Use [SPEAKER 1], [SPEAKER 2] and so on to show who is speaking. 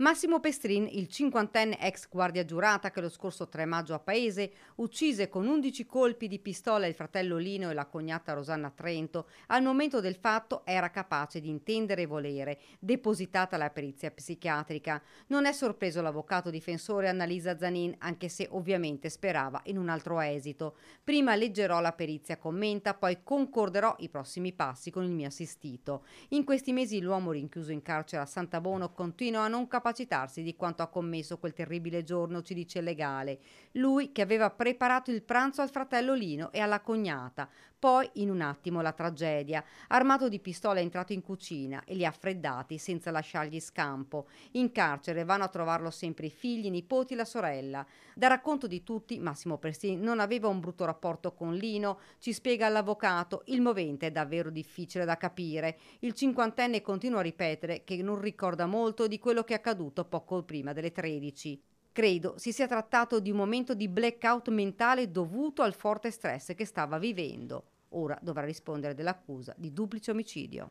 [SPEAKER 1] Massimo Pestrin, il cinquantenne ex guardia giurata che lo scorso 3 maggio a Paese uccise con 11 colpi di pistola il fratello Lino e la cognata Rosanna Trento, al momento del fatto era capace di intendere e volere, depositata la perizia psichiatrica. Non è sorpreso l'avvocato difensore Annalisa Zanin, anche se ovviamente sperava in un altro esito. Prima leggerò la perizia commenta, poi concorderò i prossimi passi con il mio assistito. In questi mesi l'uomo rinchiuso in carcere a Santa Bono continua a non capire capacitarsi di quanto ha commesso quel terribile giorno, ci dice il legale. Lui che aveva preparato il pranzo al fratello Lino e alla cognata. Poi, in un attimo, la tragedia. Armato di pistola è entrato in cucina e li ha freddati senza lasciargli scampo. In carcere vanno a trovarlo sempre i figli, i nipoti, la sorella. Da racconto di tutti, Massimo Presti non aveva un brutto rapporto con Lino, ci spiega l'avvocato, il movente è davvero difficile da capire. Il cinquantenne continua a ripetere che non ricorda molto di quello che è accaduto accaduto poco prima delle 13. Credo si sia trattato di un momento di blackout mentale dovuto al forte stress che stava vivendo. Ora dovrà rispondere dell'accusa di duplice omicidio.